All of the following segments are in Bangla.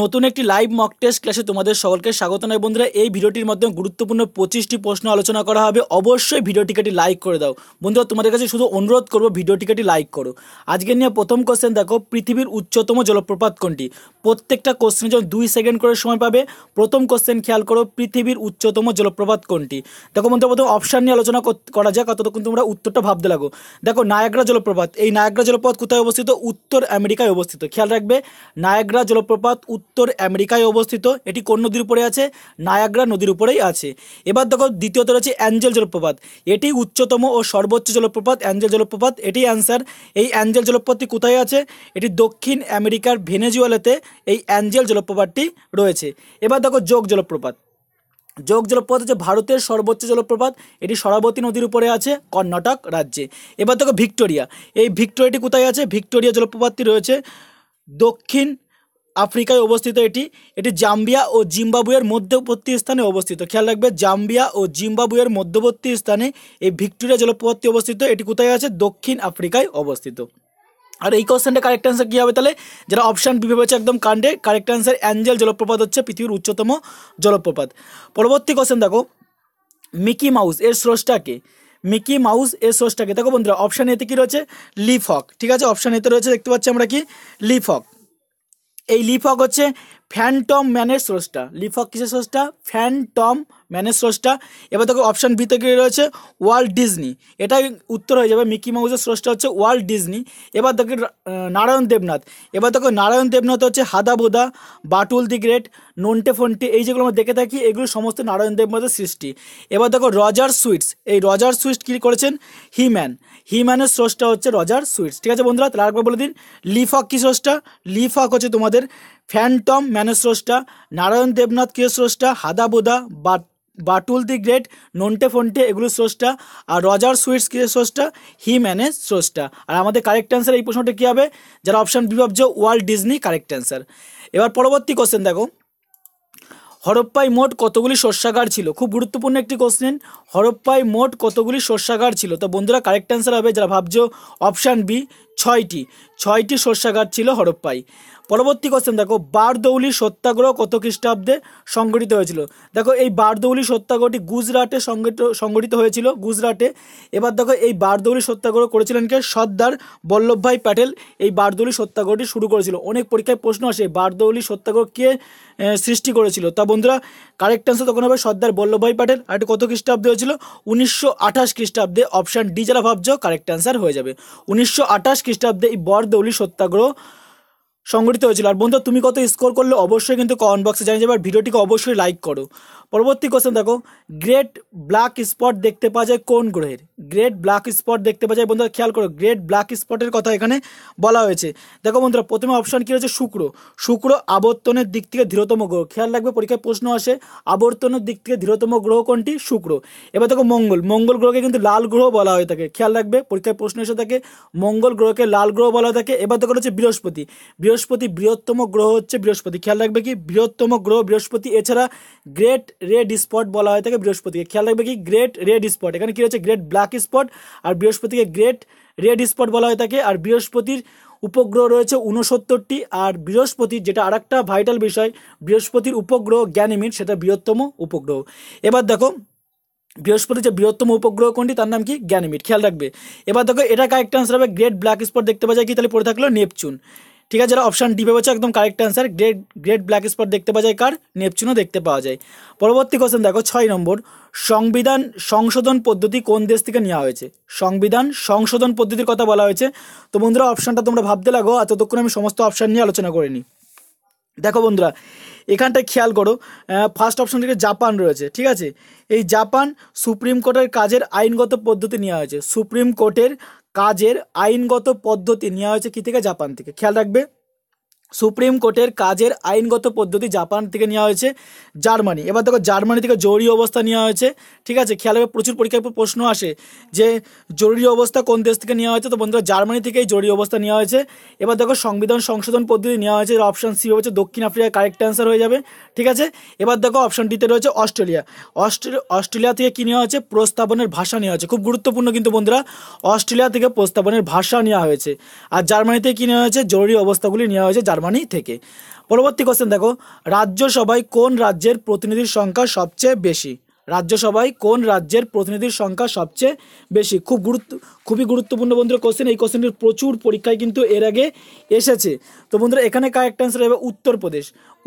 নতুন একটি লাইভ মক টেস্ট ক্লাসে তোমাদের সকলকে স্বাগত নয় বন্ধুরা এই ভিডিওটির মাধ্যমে গুরুত্বপূর্ণ পঁচিশটি প্রশ্ন আলোচনা করা হবে অবশ্যই ভিডিওটিকে একটি লাইক করে দাও বন্ধুরা তোমাদের কাছে শুধু অনুরোধ করবো ভিডিওটিকে একটি লাইক করো আজকে নিয়ে প্রথম কোশ্চেন দেখো পৃথিবীর উচ্চতম জলপ্রপাত কোনটি প্রত্যেকটা কোশ্চেনের জন্য দুই সেকেন্ড করে সময় পাবে প্রথম কোশ্চেন খেয়াল করো পৃথিবীর উচ্চতম জলপ্রপাত কোনটি দেখো বন্ধু প্রথম অপশান নিয়ে আলোচনা করা যাক অতক্ষণ তোমরা উত্তরটা ভাবতে লাগো দেখো নায়াগ্রা জলপ্রপাত এই নায়াগ্রা জলপ্রপাত কোথায় অবস্থিত উত্তর আমেরিকায় অবস্থিত খেয়াল রাখবে নায়াগ্রা জলপ্রপাত উত্তর আমেরিকায় অবস্থিত এটি কোন নদীর উপরে আছে নায়াগ্রা নদীর উপরেই আছে এবার দেখো দ্বিতীয়ত রয়েছে অ্যাঞ্জেল জলপ্রপাত এটি উচ্চতম ও সর্বোচ্চ জলপ্রপাত অ্যাঞ্জেল জলপ্রপাত এটি অ্যান্সার এই অ্যাঞ্জেল জলপ্রপাতটি কোথায় আছে এটি দক্ষিণ আমেরিকার ভেনেজুয়ালাতে এই অ্যাঞ্জেল জলপ্রপাতটি রয়েছে এবার দেখো যোগ জলপ্রপাত যোগ জলপ্রপাত হচ্ছে ভারতের সর্বোচ্চ জলপ্রপাত এটি সরাবতী নদীর উপরে আছে কর্ণাটক রাজ্যে এবার দেখো ভিক্টোরিয়া এই ভিক্টোরিয়াটি কোথায় আছে ভিক্টোরিয়া জলপ্রপাতটি রয়েছে দক্ষিণ আফ্রিকায় অবস্থিত এটি এটি জাম্বিয়া ও জিম্বাবুয়ের মধ্যবর্তী স্থানে অবস্থিত খেয়াল রাখবে জাম্বিয়া ও জিম্বাবুয়ের মধ্যবর্তী স্থানে এই ভিক্টোরিয়া জলপ্রপাতটি অবস্থিত এটি কোথায় আছে দক্ষিণ আফ্রিকায় অবস্থিত আর এই কোশ্চেনটা কারেক্ট অ্যান্সার কী হবে তাহলে যারা অপশান বি ভেবেছে একদম কাণ্ডে কারেক্ট অ্যান্সার অ্যাঞ্জেল জলপ্রপাত হচ্ছে পৃথিবীর উচ্চতম জলপ্রপাত পরবর্তী কোশ্চেন দেখো মিকি মাউস এর স্রষ্টাকে মিকি মাউস এর স্রষ্টাকে দেখো বন্ধুরা অপশান এতে কী রয়েছে লিফক ঠিক আছে অপশান এতে রয়েছে দেখতে পাচ্ছি আমরা কি লিফক এই হক হচ্ছে ফ্যান্টম ম্যানের স্রষ্টা লিফক কিসের স্রষ্টা ফ্যান্টম ম্যানের স্রষ্টা এবার দেখো অপশান বি থেকে রয়েছে ওয়ার্ল্ড ডিজনি এটা উত্তর হয়ে যাবে মিকি মাউসের স্রষ্টা হচ্ছে ওয়ার্ল্ড ডিজনি এবার দেখো নারায়ণ দেবনাথ এবার দেখো নারায়ণ দেবনাথ হচ্ছে হাদাবোদা বাটুল দি গ্রেট নন্টে ফন্টে এই যেগুলো আমরা দেখে থাকি এগুলো সমস্ত নারায়ণ দেবনাথের সৃষ্টি এবার দেখো রজার সুইটস এই রজার সুইটস কী করেছেন হিম্যান হিম্যানের স্রষ্টা হচ্ছে রজার সুইটস ঠিক আছে বন্ধুরা তাহলে আরেকবার বলে দিন লিফক কী স্রষ্টা লিফক হচ্ছে তোমাদের ফ্যান্টম ম্যানস্রষ্টা নারায়ণ দেবনাথ কে হাদা হাদাবোদা বাট বাটুল দি গ্রেট নন্টে ফন্টে এগুলো স্রষ্টা আর রজার সুইটস কে স্রষ্টা হি ম্যানে স্রষ্টা আর আমাদের কারেক্ট অ্যান্সার এই প্রশ্নটা কী হবে যারা অপশান বি ভাবছে ওয়ার্ল্ড ডিজনি কারেক্ট অ্যান্সার এবার পরবর্তী কোশ্চেন দেখো হরপ্পায় মোট কতগুলি শস্যাগার ছিল খুব গুরুত্বপূর্ণ একটি কোশ্চেন হরপ্পায় মোট কতগুলি শস্যাগার ছিল তো বন্ধুরা কারেক্ট অ্যান্সার হবে যারা ভাবছো অপশান বি ছয়টি ছয়টি শস্যাগার ছিল হরপ্পাই পরবর্তী কোশ্চেন দেখো বারদৌলি সত্যাগ্রহ কত খ্রিস্টাব্দে সংগঠিত হয়েছিল দেখো এই বারদৌলি সত্যাগ্রহটি গুজরাটে সংগঠিত সংগঠিত হয়েছিল গুজরাটে এবার দেখো এই বারদৌলি সত্যাগ্রহ করেছিলেন কে সর্দার বল্লভভাই প্যাটেল এই বারদৌলি সত্যাগ্রহটি শুরু করেছিল অনেক পরীক্ষায় প্রশ্ন আসে বারদৌলি সত্যাগ্রহ কে সৃষ্টি করেছিল তা বন্ধুরা কারেক্ট অ্যান্সার তখন হবে সর্দার বল্লভভাই প্যাটেল আর কত খ্রিস্টাব্দে হয়েছিল উনিশশো আঠাশ খ্রিস্টাব্দে অপশান ডি যারা ভাবছ কারেক্ট অ্যান্সার হয়ে যাবে উনিশশো আঠাশ খ্রিস্টাব্দে এই বরদৌলি সত্যাগ্রহ সংগঠিত হয়েছিল আর বন্ধু তুমি কত স্কোর করলে অবশ্যই কিন্তু কমেন্ট বক্সে জানিয়ে যাবে আর ভিডিওটিকে অবশ্যই লাইক করো পরবর্তী কোশ্চেন দেখো গ্রেট ব্ল্যাক স্পট দেখতে পাওয়া যায় কোন গ্রহের গ্রেট ব্ল্যাক স্পট দেখতে পাওয়া যায় বন্ধুরা খেয়াল করো গ্রেট ব্ল্যাক স্পটের কথা এখানে বলা হয়েছে দেখো বন্ধুরা প্রথমে অপশান কী রয়েছে শুক্র শুক্র আবর্তনের দিক থেকে ধীরতম গ্রহ খেয়াল রাখবে পরীক্ষায় প্রশ্ন আসে আবর্তনের দিক থেকে ধীরতম গ্রহ কোনটি শুক্র এবার দেখো মঙ্গল মঙ্গল গ্রহকে কিন্তু লাল গ্রহ বলা হয়ে থাকে খেয়াল রাখবে পরীক্ষায় প্রশ্ন এসে থাকে মঙ্গল গ্রহকে লাল গ্রহ বলা হয়ে থাকে এবার দেখো হচ্ছে বৃহস্পতি বৃহস্পতি বৃহস্পতি বৃহত্তম গ্রহ হচ্ছে বৃহস্পতি খেয়াল রাখবে কি বৃহত্তম গ্রহ বৃহস্পতি এছাড়া গ্রেট রেড স্পট বলা হয়ে থাকে বৃহস্পতিকে খেয়াল রাখবে কি গ্রেট রেড স্পট এখানে কী হচ্ছে গ্রেট ব্ল্যাক স্পট আর বৃহস্পতিকে গ্রেট রেড স্পট বলা হয়ে থাকে আর বৃহস্পতির উপগ্রহ রয়েছে উনসত্তরটি আর বৃহস্পতির যেটা আরেকটা ভাইটাল বিষয় বৃহস্পতির উপগ্রহ জ্ঞানিমিট সেটা বৃহত্তম উপগ্রহ এবার দেখো বৃহস্পতি যে বৃহত্তম উপগ্রহ কোনটি তার নাম কি জ্ঞানিমিট খেয়াল রাখবে এবার দেখো এটা কারেক্ট আনসার হবে গ্রেট ব্ল্যাক স্পট দেখতে পাওয়া যায় কি তাহলে পড়ে থাকলো নেপচুন ঠিক আছে যারা অপশান ডি ভেবেছে একদম correct answer great great black spot দেখতে পাওয়া যায় কার নেপচুনও দেখতে পাওয়া যায় পরবর্তী কোশ্চেন দেখো ছয় নম্বর সংবিধান সংশোধন পদ্ধতি কোন দেশ থেকে নেওয়া হয়েছে সংবিধান সংশোধন পদ্ধতির কথা বলা হয়েছে তো বন্ধুরা অপশানটা তোমরা ভাবতে লাগো আর ততক্ষণ আমি সমস্ত অপশান নিয়ে আলোচনা করিনি দেখো বন্ধুরা এখানটায় খেয়াল করো ফার্স্ট অপশান থেকে জাপান রয়েছে ঠিক আছে এই জাপান সুপ্রিম কোর্টের কাজের আইনগত পদ্ধতি নেওয়া হয়েছে সুপ্রিম কোর্টের কাজের আইনগত পদ্ধতি নেওয়া হয়েছে কী থেকে জাপান থেকে খেয়াল রাখবে সুপ্রিম কোর্টের কাজের আইনগত পদ্ধতি জাপান থেকে নেওয়া হয়েছে জার্মানি এবার দেখো জার্মানি থেকে জরুরি অবস্থা নেওয়া হয়েছে ঠিক আছে খেয়াল রাখবে প্রচুর পরীক্ষার প্রশ্ন আসে যে জরুরি অবস্থা কোন দেশ থেকে নেওয়া হয়েছে তো বন্ধুরা জার্মানি থেকেই জরুরি অবস্থা নেওয়া হয়েছে এবার দেখো সংবিধান সংশোধন পদ্ধতি নেওয়া হয়েছে অপশান সি হয়েছে দক্ষিণ আফ্রিকা কারেক্ট অ্যান্সার হয়ে যাবে ঠিক আছে এবার দেখো অপশান ডিতে রয়েছে অস্ট্রেলিয়া অস্ট্রেলিয়া থেকে কী নেওয়া হয়েছে প্রস্তাবনের ভাষা নেওয়া হয়েছে খুব গুরুত্বপূর্ণ কিন্তু বন্ধুরা অস্ট্রেলিয়া থেকে প্রস্তাবনের ভাষা নেওয়া হয়েছে আর জার্মানিতে কী নেওয়া হয়েছে জরুরি অবস্থাগুলি নেওয়া হয়েছে জার্মানি জার্মানি থেকে পরবর্তী কোশ্চেন দেখো রাজ্যসভায় কোন রাজ্যের প্রতিনিধির সংখ্যা সবচেয়ে বেশি রাজ্যসভায় কোন রাজ্যের প্রতিনিধির সংখ্যা সবচেয়ে বেশি খুব গুরুত্ব খুবই গুরুত্বপূর্ণ বন্ধুরা কোশ্চেন এই কোশ্চেনটির প্রচুর পরীক্ষায় কিন্তু এর আগে এসেছে তো বন্ধুরা এখানে কারেক্ট অ্যান্সার হবে উত্তরপ্রদেশ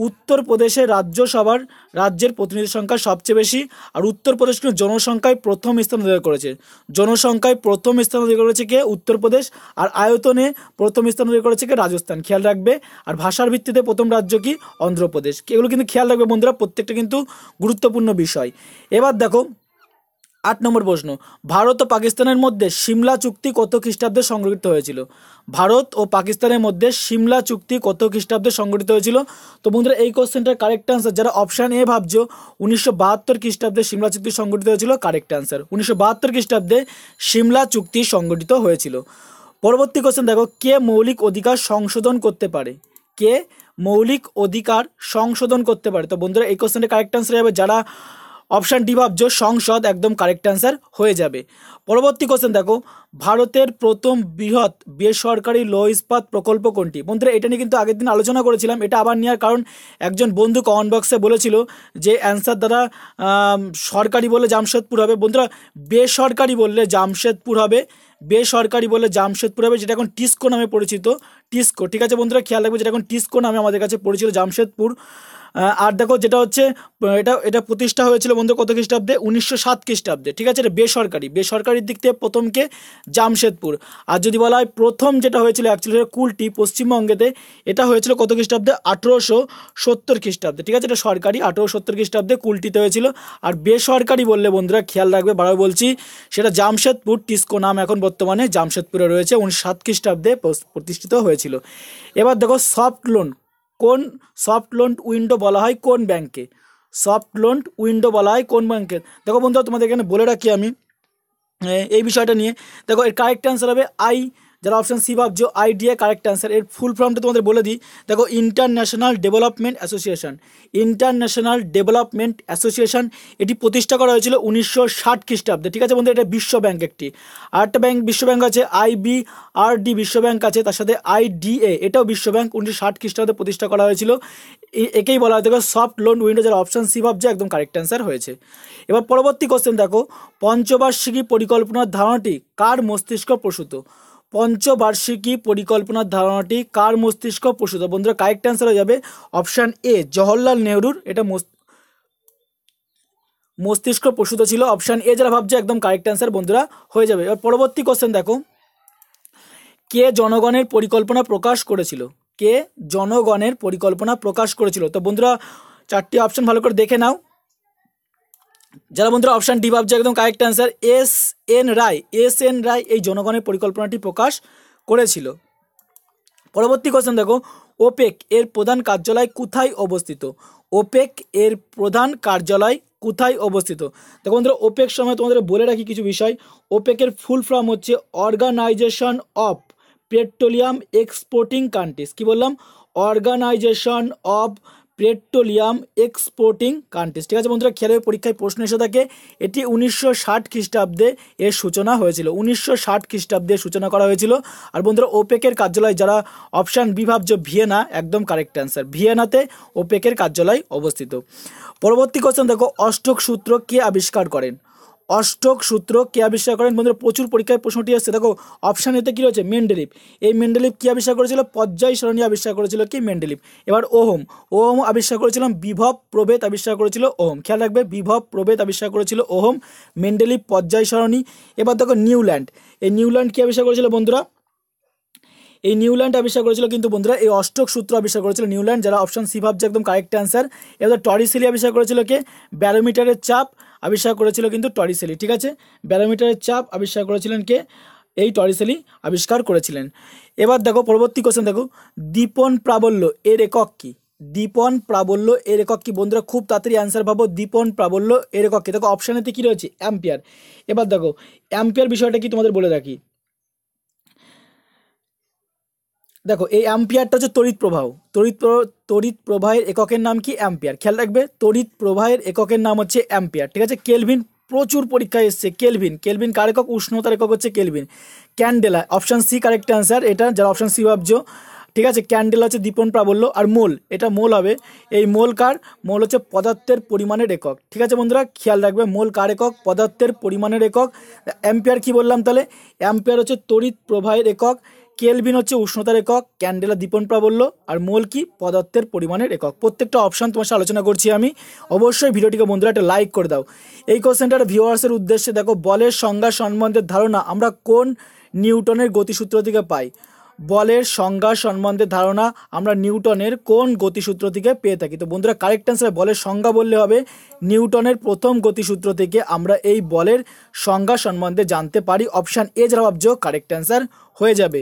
উত্তরপ্রদেশে রাজ্যসভার রাজ্যের প্রতিনিধি সংখ্যা সবচেয়ে বেশি আর উত্তরপ্রদেশ কিন্তু জনসংখ্যায় প্রথম স্থান অধিকার করেছে জনসংখ্যায় প্রথম স্থান অধিকার করেছে কে উত্তরপ্রদেশ আর আয়তনে প্রথম স্থান অধিকার করেছে কে রাজস্থান খেয়াল রাখবে আর ভাষার ভিত্তিতে প্রথম রাজ্য কি অন্ধ্রপ্রদেশ এগুলো কিন্তু খেয়াল রাখবে বন্ধুরা প্রত্যেকটা কিন্তু গুরুত্বপূর্ণ বিষয় এবার দেখো আট নম্বর প্রশ্ন ভারত ও পাকিস্তানের মধ্যে সিমলা চুক্তি কত খ্রিস্টাব্দে সংগঠিত হয়েছিল ভারত ও পাকিস্তানের মধ্যে সিমলা চুক্তি কত খ্রিস্টাব্দে সংগঠিত হয়েছিল তো বন্ধুরা এই কোশ্চেনটার কারেক্ট আনসার যারা অপশান এ ভাবছ উনিশশো বাহাত্তর খ্রিস্টাব্দে সিমলা চুক্তি সংগঠিত হয়েছিল কারেক্ট আনসার উনিশশো বাহাত্তর খ্রিস্টাব্দে সিমলা চুক্তি সংগঠিত হয়েছিল পরবর্তী কোশ্চেন দেখো কে মৌলিক অধিকার সংশোধন করতে পারে কে মৌলিক অধিকার সংশোধন করতে পারে তো বন্ধুরা এই কোশ্চেনটা কারেক্ট আনসার হবে যারা অপশান ডি ভাবছ সংসদ একদম কারেক্ট অ্যান্সার হয়ে যাবে পরবর্তী কোশ্চেন দেখো ভারতের প্রথম বৃহৎ বেসরকারি লৌহ ইস্পাত প্রকল্প কোনটি বন্ধুরা এটা নিয়ে কিন্তু আগের দিন আলোচনা করেছিলাম এটা আবার নেওয়ার কারণ একজন বন্ধু কমেন্ট বক্সে বলেছিল যে অ্যান্সার দ্বারা সরকারি বললে জামশেদপুর হবে বন্ধুরা বেসরকারি বললে জামশেদপুর হবে বেসরকারি বলে জামশেদপুর হবে যেটা এখন টিস্কো নামে পরিচিত টিস্কো ঠিক আছে বন্ধুরা খেয়াল রাখবে যেটা এখন টিস্কো নামে আমাদের কাছে পরিচিত জামশেদপুর আর দেখো যেটা হচ্ছে এটা এটা প্রতিষ্ঠা হয়েছিল বন্ধু কত খ্রিস্টাব্দে উনিশশো সাত খ্রিস্টাব্দে ঠিক আছে এটা বেসরকারি বেসরকারির দিক থেকে প্রথমকে জামশেদপুর আর যদি বলা হয় প্রথম যেটা হয়েছিল অ্যাকচুয়ালি কুলটি পশ্চিমবঙ্গেতে এটা হয়েছিল কত খ্রিস্টাব্দে আঠেরোশো সত্তর খ্রিস্টাব্দে ঠিক আছে এটা সরকারি আঠেরোশো সত্তর খ্রিস্টাব্দে কুলটিতে হয়েছিল আর বেসরকারি বললে বন্ধুরা খেয়াল রাখবে বারবার বলছি সেটা জামশেদপুর টিস্কো নাম এখন বর্তমানে জামশেদপুরে রয়েছে উনিশ সাত খ্রিস্টাব্দে প্রতিষ্ঠিত হয়েছিল এবার দেখো সফট লোন কোন সফট লোন উইন্ডো বলা হয় কোন ব্যাংকে সফট লোন উইন্ডো বলা হয় কোন ব্যাংকে দেখো বন্ধু তোমাদের এখানে বলে রাখি আমি এই বিষয়টা নিয়ে দেখো এর কারেক্ট অ্যান্সার হবে আই যারা অপশান সি ভাবছো আইডিয়া কারেক্ট অ্যান্সার এর ফুল ফর্মটা তোমাদের বলে দিই দেখো international development association international development association এটি প্রতিষ্ঠা করা হয়েছিল উনিশশো ষাট খ্রিস্টাব্দে ঠিক আছে বন্ধু এটা বিশ্ব ব্যাংক একটি আরেকটা ব্যাংক বিশ্ব ব্যাংক আছে আইবি আর ডি বিশ্ব ব্যাংক আছে তার সাথে আইডিএ এটাও বিশ্ব ব্যাংক উনিশশো ষাট খ্রিস্টাব্দে প্রতিষ্ঠা করা হয়েছিল একেই বলা হয় দেখো সফট লোন উইন্ডো যারা অপশান সি ভাবছে একদম কারেক্ট অ্যান্সার হয়েছে এবার পরবর্তী কোশ্চেন দেখো পঞ্চবার্ষিকী পরিকল্পনার ধারণাটি কার মস্তিষ্ক প্রসূত পঞ্চবার্ষিকী পরিকল্পনার ধারণাটি কার মস্তিষ্ক প্রসূত বন্ধুরা কারেক্ট অ্যান্সার হয়ে যাবে অপশান এ জওহরলাল নেহরুর এটা মস্তিষ্ক প্রসূত ছিল অপশান এ যারা ভাবছে একদম কারেক্ট অ্যান্সার বন্ধুরা হয়ে যাবে এবার পরবর্তী কোশ্চেন দেখো কে জনগণের পরিকল্পনা প্রকাশ করেছিল কে জনগণের পরিকল্পনা প্রকাশ করেছিল তো বন্ধুরা চারটি অপশন ভালো করে দেখে নাও যারা বন্ধুরা অপশান ডি ভাবছে একদম correct answer S N Roy S N Roy এই জনগণের পরিকল্পনাটি প্রকাশ করেছিল পরবর্তী কোশ্চেন দেখো ওপেক এর প্রধান কার্যালয় কোথায় অবস্থিত ওপেক এর প্রধান কার্যালয় কোথায় অবস্থিত দেখো বন্ধুরা ওপেক সময় তোমাদের বলে রাখি কিছু বিষয় ওপেকের ফুল ফর্ম হচ্ছে organisation of petroleum exporting countries কি বললাম organisation of petroleum exporting countries ঠিক আছে বন্ধুরা খেয়ালের পরীক্ষায় প্রশ্ন এসে থাকে এটি উনিশশো ষাট খ্রিস্টাব্দে এর সূচনা হয়েছিল উনিশশো ষাট খ্রিস্টাব্দে সূচনা করা হয়েছিল আর বন্ধুরা ওপেকের কার্যালয় যারা অপশান বিভাগ যে ভিয়েনা একদম কারেক্ট অ্যান্সার ভিয়েনাতে ওপেকের কার্যালয় অবস্থিত পরবর্তী কোশ্চেন দেখো অষ্টক সূত্র কে আবিষ্কার করেন অষ্টক সূত্র কে আবিষ্কার করেন বন্ধুরা প্রচুর পরীক্ষায় প্রশ্নটি আসছে দেখো অপশান এতে কী রয়েছে মেন্ডেলিপ এই মেন্ডেলিপ কী আবিষ্কার করেছিল পর্যায় সরণী আবিষ্কার করেছিল কি মেন্ডেলিপ এবার ওহম ওহম আবিষ্কার করেছিলাম বিভব প্রভেদ আবিষ্কার করেছিল ওহম খেয়াল রাখবে বিভব প্রভেদ আবিষ্কার করেছিল ওহম মেন্ডেলিপ পর্যায় সরণী এবার দেখো নিউল্যান্ড এই নিউল্যান্ড কী আবিষ্কার করেছিল বন্ধুরা এই নিউল্যান্ড আবিষ্কার করেছিল কিন্তু বন্ধুরা এই অষ্টক সূত্র আবিষ্কার করেছিল নিউল্যান্ড যারা অপশান সি ভাবছে একদম কারেক্ট অ্যান্সার এবার টরিসিলি আবিষ্কার করেছিল কে ব্যারোমিটারের চাপ আবিষ্কার করেছিল কিন্তু টরিসেলি ঠিক আছে ব্যারোমিটারের চাপ আবিষ্কার করেছিলেন কে এই টরিসেলি আবিষ্কার করেছিলেন এবার দেখো পরবর্তী কোশ্চেন দেখো দীপন প্রাবল্য এর একক কী দীপন প্রাবল্য এর একক কি বন্ধুরা খুব তাড়াতাড়ি অ্যান্সার পাবো দীপন প্রাবল্য এর একক কি দেখো অপশানেতে কী রয়েছে অ্যাম্পিয়ার এবার দেখো অ্যাম্পিয়ার বিষয়টা কি তোমাদের বলে রাখি দেখো এই অ্যাম্পিয়ারটা হচ্ছে তড়িৎ প্রবাহ তড়িৎ তড়িৎ প্রবাহের এককের নাম কি অ্যাম্পিয়ার খেয়াল রাখবে তড়িৎ প্রবাহের এককের নাম হচ্ছে অ্যাম্পিয়ার ঠিক আছে কেলভিন প্রচুর পরীক্ষায় এসছে কেলভিন কেলভিন কার একক উষ্ণতার একক হচ্ছে kelvin candela option C correct answer এটা যারা অপশান সি ভাবছ ঠিক আছে ক্যান্ডেলা হচ্ছে দীপন প্রাবল্য আর মোল এটা মোল হবে এই মোল কার মোল হচ্ছে পদার্থের পরিমাণের একক ঠিক আছে বন্ধুরা খেয়াল রাখবে মোল কার একক পদার্থের পরিমাণের একক অ্যাম্পিয়ার কি বললাম তাহলে অ্যাম্পিয়ার হচ্ছে তড়িৎ প্রবাহের একক কেলভিন হচ্ছে উষ্ণতার একক ক্যান্ডেলা দীপন প্রাবল্য আর মোল কি পদার্থের পরিমাণের একক প্রত্যেকটা অপশান তোমার সাথে আলোচনা করছি আমি অবশ্যই ভিডিওটিকে বন্ধুরা একটা লাইক করে দাও এই কোশ্চেনটার ভিউয়ার্সের উদ্দেশ্যে দেখো বলের সংজ্ঞা সম্বন্ধে ধারণা আমরা কোন নিউটনের গতিসূত্র থেকে পাই বলের সংজ্ঞা সম্বন্ধে ধারণা আমরা নিউটনের কোন গতিসূত্র থেকে পেয়ে থাকি তো বন্ধুরা কারেক্ট অ্যান্সার বলের সংজ্ঞা বললে হবে নিউটনের প্রথম গতিসূত্র থেকে আমরা এই বলের সংজ্ঞা সম্বন্ধে জানতে পারি অপশান এ জবাবজ কারেক্ট অ্যান্সার হয়ে যাবে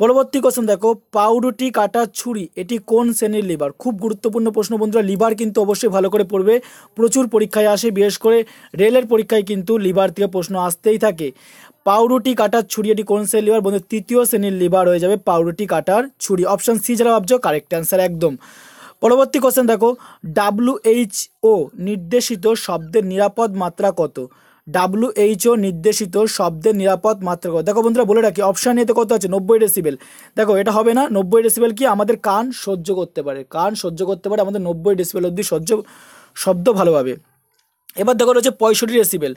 পরবর্তী কোশ্চেন দেখো পাউরুটি কাটা ছুরি এটি কোন শ্রেণীর লিভার খুব গুরুত্বপূর্ণ প্রশ্ন বন্ধুরা লিভার কিন্তু অবশ্যই ভালো করে পড়বে প্রচুর পরীক্ষায় আসে বিশেষ করে রেলের পরীক্ষায় কিন্তু লিভার থেকে প্রশ্ন আসতেই থাকে পাউরুটি কাটার ছুরি এটি কোন শ্রেণীর লিভার বন্ধু তৃতীয় শ্রেণীর লিভার হয়ে যাবে পাউরুটি কাটার ছুরি অপশন সি যারা ভাবছো কারেক্ট অ্যান্সার একদম পরবর্তী কোশ্চেন দেখো ও নির্দেশিত শব্দের নিরাপদ মাত্রা কত ও নির্দেশিত শব্দের নিরাপদ মাত্রা কত দেখো বন্ধুরা বলে রাখি অপশান এতে কত আছে নব্বই ডেসিবেল দেখো এটা হবে না নব্বই ডেসিবেল কি আমাদের কান সহ্য করতে পারে কান সহ্য করতে পারে আমাদের নব্বই ডেসিবেল অবধি সহ্য শব্দ ভালোভাবে এবার দেখো রয়েছে পঁয়ষট্টি ডেসিবেল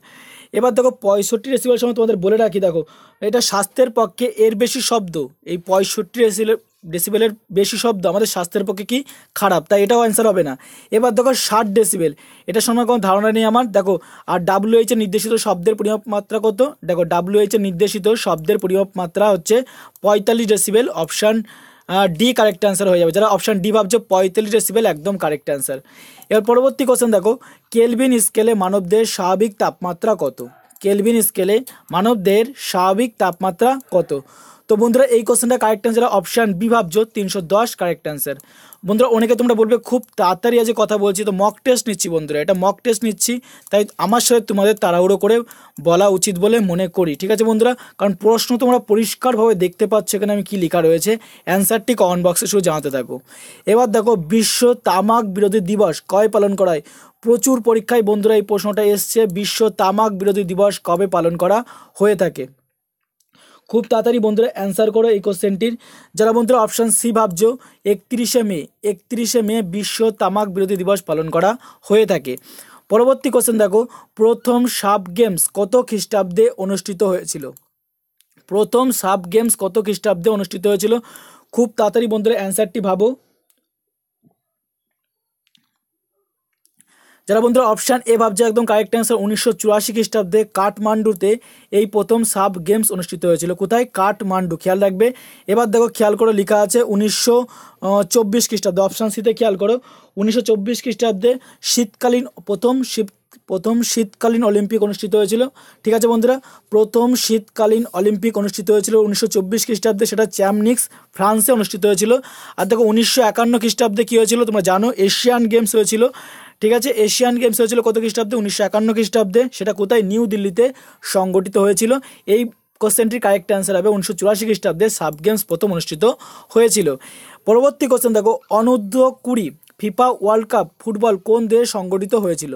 এবার দেখো পঁয়ষট্টি ডেসিবেল সময় তোমাদের বলে রাখি দেখো এটা স্বাস্থ্যের পক্ষে এর বেশি শব্দ এই পঁয়ষট্টি ডেসিবেল ডেসিবেলের বেশি শব্দ আমাদের স্বাস্থ্যের পক্ষে কি খারাপ তাই এটাও অ্যান্সার হবে না এবার দেখো ষাট ডেসিবেল এটা সময় কোনো ধারণা নেই আমার দেখো আর ডাব্লিউএইচের নির্দেশিত শব্দের পরিমাপ মাত্রা কত দেখো ডাব্লিউএইচের নির্দেশিত শব্দের পরিমাপ মাত্রা হচ্ছে পঁয়তাল্লিশ decibel option D correct answer হয়ে যাবে যারা অপশান ডি ভাবছে পঁয়তাল্লিশ ডেসিবেল একদম কারেক্ট অ্যান্সার এর পরবর্তী কোশ্চেন দেখো কেলভিন স্কেলে মানবদের স্বাভাবিক তাপমাত্রা কত কেলভিন স্কেলে মানবদের স্বাভাবিক তাপমাত্রা কত তো বন্ধুরা এই কোশ্চেনটা কারেক্ট অ্যান্সার অপশান বি ভাবছো তিনশো দশ কারেক্ট অ্যান্সার বন্ধুরা অনেকে তোমরা বলবে খুব তাড়াতাড়ি আজ কথা বলছি তো মক টেস্ট নিচ্ছি বন্ধুরা এটা মক টেস্ট নিচ্ছি তাই আমার সাথে তোমাদের তাড়াহুড়ো করে বলা উচিত বলে মনে করি ঠিক আছে বন্ধুরা কারণ প্রশ্ন তোমরা পরিষ্কারভাবে দেখতে পাচ্ছ এখানে আমি কী লেখা রয়েছে অ্যান্সারটি কমেন্ট বক্সে শুধু জানাতে থাকো এবার দেখো বিশ্ব তামাক বিরোধী দিবস কয় পালন করায় প্রচুর পরীক্ষায় বন্ধুরা এই প্রশ্নটা এসছে বিশ্ব তামাক বিরোধী দিবস কবে পালন করা হয়ে থাকে খুব তাড়াতাড়ি বন্ধুরা অ্যান্সার করো এই কোশ্চেনটির যারা বন্ধুরা অপশান সি ভাবছ একত্রিশে মে একত্রিশে মে বিশ্ব তামাক বিরোধী দিবস পালন করা হয়ে থাকে পরবর্তী কোশ্চেন দেখো প্রথম সাব গেমস কত খ্রিস্টাব্দে অনুষ্ঠিত হয়েছিল প্রথম সাব গেমস কত খ্রিস্টাব্দে অনুষ্ঠিত হয়েছিল খুব তাড়াতাড়ি বন্ধুরা অ্যান্সারটি ভাবো যারা বন্ধুরা অপশান এ ভাবছে একদম কারেক্ট অ্যান্সার উনিশশো চুরাশি খ্রিস্টাব্দে কাঠমান্ডুতে এই প্রথম সাব গেমস অনুষ্ঠিত হয়েছিল কোথায় কাঠমান্ডু খেয়াল রাখবে এবার দেখো খেয়াল করো লেখা আছে উনিশশো চব্বিশ খ্রিস্টাব্দে অপশান সিতে খেয়াল করো উনিশশো চব্বিশ খ্রিস্টাব্দে শীতকালীন প্রথম শীত প্রথম শীতকালীন অলিম্পিক অনুষ্ঠিত হয়েছিল ঠিক আছে বন্ধুরা প্রথম শীতকালীন অলিম্পিক অনুষ্ঠিত হয়েছিল উনিশশো চব্বিশ খ্রিস্টাব্দে সেটা চ্যামনিক্স ফ্রান্সে অনুষ্ঠিত হয়েছিল আর দেখো উনিশশো একান্ন খ্রিস্টাব্দে কী হয়েছিল তোমরা জানো এশিয়ান গেমস হয়েছিল ঠিক আছে এশিয়ান গেমস হয়েছিল কত খ্রিস্টাব্দে উনিশশো একান্ন খ্রিস্টাব্দে সেটা কোথায় নিউ দিল্লিতে সংগঠিত হয়েছিল এই কোশ্চেনটির কারেক্ট অ্যান্সার হবে উনিশশো চুরাশি খ্রিস্টাব্দে সাব গেমস প্রথম অনুষ্ঠিত হয়েছিল পরবর্তী কোশ্চেন দেখো অনূর্ধ্ব কুড়ি ফিফা ওয়ার্ল্ড কাপ ফুটবল কোন দেশে সংগঠিত হয়েছিল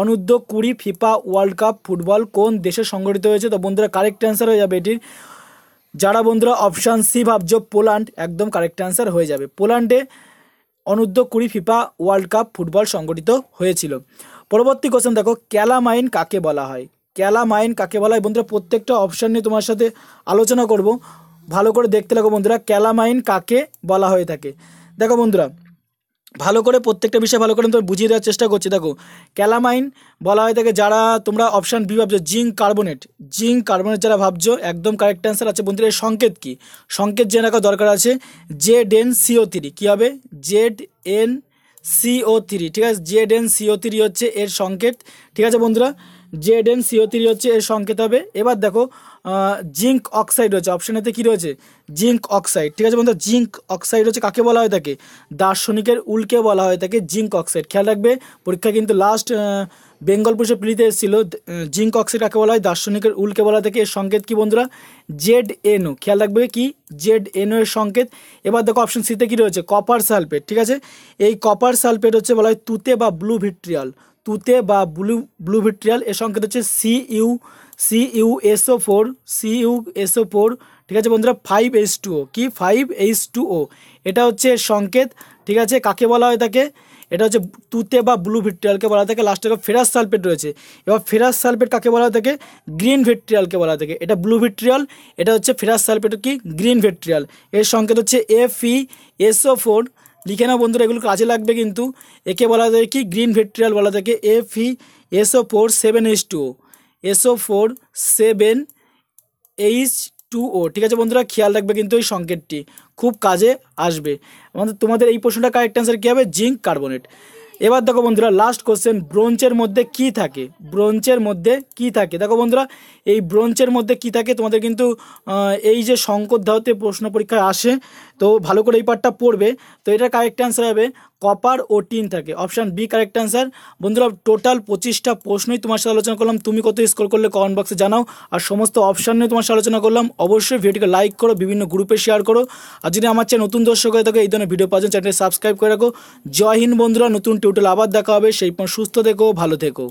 অনূর্ধ্ব কুড়ি ফিফা ওয়ার্ল্ড কাপ ফুটবল কোন দেশে সংগঠিত হয়েছে তো বন্ধুরা কারেক্ট অ্যান্সার হয়ে যাবে এটির যারা বন্ধুরা অপশান সি ভাবছ পোল্যান্ড একদম কারেক্ট অ্যান্সার হয়ে যাবে পোল্যান্ডে অনূর্ধ্ব কুড়ি ফিফা ওয়ার্ল্ড কাপ ফুটবল সংগঠিত হয়েছিল পরবর্তী কোশ্চেন দেখো ক্যালামাইন কাকে বলা হয় ক্যালামাইন কাকে বলা হয় বন্ধুরা প্রত্যেকটা অপশান নিয়ে তোমার সাথে আলোচনা করব ভালো করে দেখতে লাগো বন্ধুরা ক্যালামাইন কাকে বলা হয়ে থাকে দেখো বন্ধুরা ভালো করে প্রত্যেকটা বিষয় ভালো করে তুমি বুঝিয়ে দেওয়ার চেষ্টা করছি দেখো ক্যালামাইন বলা হয় থাকে যারা তোমরা অপশান বি ভাবছো জিঙ্ক কার্বোনেট জিঙ্ক কার্বোনেট যারা ভাবছো একদম কারেক্ট অ্যান্সার আছে বন্ধুরা এর সংকেত কী সংকেত জেনে রাখা দরকার আছে জেড এন সিও থ্রি কী হবে জেড এন সিও থ্রি ঠিক আছে জেড এন সিও থ্রি হচ্ছে এর সংকেত ঠিক আছে বন্ধুরা জেড এন সিও থ্রি হচ্ছে এর সংকেত হবে এবার দেখো জিঙ্ক অক্সাইড রয়েছে অপশানেতে কী রয়েছে জিঙ্ক অক্সাইড ঠিক আছে বন্ধু জিঙ্ক অক্সাইড হচ্ছে কাকে বলা হয়ে থাকে দার্শনিকের উল্কে বলা হয়ে থাকে জিঙ্ক অক্সাইড খেয়াল রাখবে পরীক্ষা কিন্তু লাস্ট বেঙ্গল পুলিশের প্লিতে এসেছিল জিঙ্ক অক্সাইড কাকে বলা হয় দার্শনিকের উল্কে বলা থাকে এর সংকেত কি বন্ধুরা জেড এনও খেয়াল রাখবে কি জেড এনও এর সংকেত এবার দেখো অপশন সিতে কী রয়েছে কপার সালফেট ঠিক আছে এই কপার সালফেট হচ্ছে বলা হয় তুতে বা ব্লু ভিট্রিয়াল তুতে বা ব্লু ব্লু ভিট্রিয়াল এর সংকেত হচ্ছে C U C U CUSO four C U CUSO four ঠিক আছে বন্ধুরা ফাইভ এইচ টু ও কি ফাইভ এইচ টু ও এটা হচ্ছে সংকেত ঠিক আছে কাকে বলা হয় তাকে এটা হচ্ছে তুতে বা ব্লু ভিট্রিয়ালকে বলা থাকে লাস্টে ফেরাস সালফেট রয়েছে এবার ফেরাস সালফেট কাকে বলা থাকে গ্রিন ভিট্রিয়ালকে বলা থাকে এটা ব্লু ভিট্রিয়াল এটা হচ্ছে ফেরাস সালফেট কি গ্রিন ভিট্রিয়াল এর সংকেত হচ্ছে এফ এফই এসও ফোর লিখে না বন্ধুরা এগুলো কাজে লাগবে কিন্তু একে বলা থাকে কি গ্রিন ভিট্রিয়াল বলা থাকে F FE SO four seven H two O SO four seven H two O ঠিক আছে বন্ধুরা খেয়াল রাখবে কিন্তু এই সংকেতটি খুব কাজে আসবে আমাদের তোমাদের এই প্রশ্নটা কারেক্ট অ্যান্সার কী হবে জিঙ্ক কার্বনেট এবার দেখো বন্ধুরা লাস্ট কোশ্চেন ব্রোঞ্চের মধ্যে কি থাকে ব্রোঞ্চের মধ্যে কি থাকে দেখো বন্ধুরা এই ব্রোঞ্চের মধ্যে কি থাকে তোমাদের কিন্তু এই যে শঙ্কর ধাওতে প্রশ্ন পরীক্ষায় আসে তো ভালো করে এই পার্টটা পড়বে তো এটা কারেক্ট অ্যান্সার হবে কপার ও টিন থাকে অপশান বি কারেক্ট অ্যান্সার বন্ধুরা টোটাল পঁচিশটা প্রশ্নই তোমার সাথে আলোচনা করলাম তুমি কত স্কোর করলে কমেন্ট বক্সে জানাও আর সমস্ত অপশান নিয়ে তোমার সাথে আলোচনা করলাম অবশ্যই ভিডিওকে লাইক করো বিভিন্ন গ্রুপে শেয়ার করো আর যদি আমার চেয়ে নতুন দর্শক হয়ে থাকে এই ধরনের ভিডিও পাওয়া যায় চ্যানেলটি সাবস্ক্রাইব করে রাখো জয় হিন্দ বন্ধুরা নতুন টোটাল আবার দেখা হবে সেই সুস্থ থেকো ভালো থেকো